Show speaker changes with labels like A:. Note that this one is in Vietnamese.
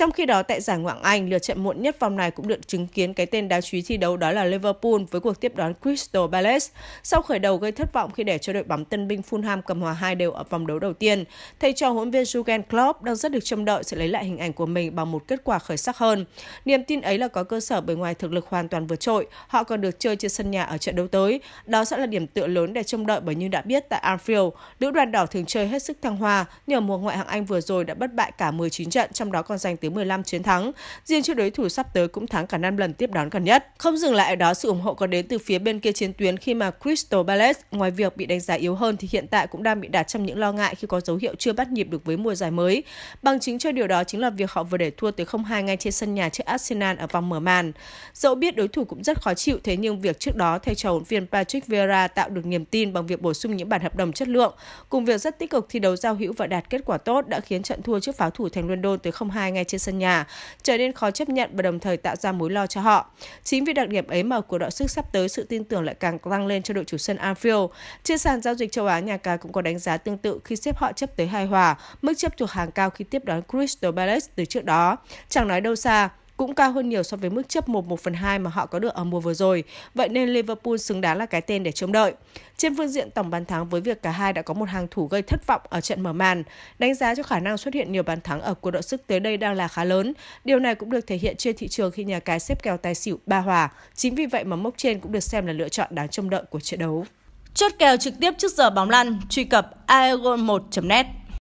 A: Trong khi đó, tại giải Ngoại Anh, lượt trận muộn nhất vòng này cũng được chứng kiến cái tên đáng chú ý thi đấu đó là Liverpool với cuộc tiếp đón Crystal Palace. Sau khởi đầu gây thất vọng khi để cho đội bóng tân binh Fulham cầm hòa hai đều ở vòng đấu đầu tiên, thầy trò huấn viên Jurgen Klopp đang rất được trông đợi sẽ lấy lại hình ảnh của mình bằng một kết quả khởi sắc hơn. Niềm tin ấy là có cơ sở bởi ngoài thực lực hoàn toàn vượt trội, họ còn được chơi trên sân nhà ở trận đấu tới. Đó sẽ là điểm tựa lớn để trông đợi bởi như đã biết tại Anfield, nữ đoàn đỏ thường chơi hết sức thăng hoa, nhờ mùa ngoại hạng Anh vừa rồi đã bất bại cả 19 trận trong đó còn giành tới thứ 15 chiến thắng. Riêng trước đối thủ sắp tới cũng thắng cả 5 lần tiếp đón gần nhất. Không dừng lại ở đó, sự ủng hộ còn đến từ phía bên kia chiến tuyến khi mà Crystal Palace ngoài việc bị đánh giá yếu hơn thì hiện tại cũng đang bị đặt trong những lo ngại khi có dấu hiệu chưa bắt nhịp được với mùa giải mới. Bằng chứng cho điều đó chính là việc họ vừa để thua tới 0-2 ngay trên sân nhà trước Arsenal ở vòng mở màn. Dẫu biết đối thủ cũng rất khó chịu thế nhưng việc trước đó thầy trò huấn viên Patrick Vieira tạo được niềm tin bằng việc bổ sung những bản hợp đồng chất lượng cùng việc rất tích cực thi đấu giao hữu và đạt kết quả tốt đã khiến trận thua trước pháo thủ thành London tới 0-2 ngay trên sân nhà, trở nên khó chấp nhận và đồng thời tạo ra mối lo cho họ. Chính vì đặc điểm ấy mà cuộc đọ sức sắp tới sự tin tưởng lại càng tăng lên cho đội chủ sân Anfield. Trên sàn giao dịch châu Á, nhà cái cũng có đánh giá tương tự khi xếp họ chấp tới hai hòa, mức chấp thuộc hàng cao khi tiếp đón Crystal Palace từ trước đó. Chẳng nói đâu xa, cũng cao hơn nhiều so với mức chấp 1 1 phần 2 mà họ có được ở mùa vừa rồi. Vậy nên Liverpool xứng đáng là cái tên để trông đợi. Trên phương diện tổng bàn thắng với việc cả hai đã có một hàng thủ gây thất vọng ở trận mở màn, đánh giá cho khả năng xuất hiện nhiều bàn thắng ở cuộc đội sức tới đây đang là khá lớn. Điều này cũng được thể hiện trên thị trường khi nhà cái xếp kèo tài xỉu ba hòa. Chính vì vậy mà mốc trên cũng được xem là lựa chọn đáng trông đợi của trận đấu. Chốt kèo trực tiếp trước giờ bóng lăn, truy cập aegon1.net.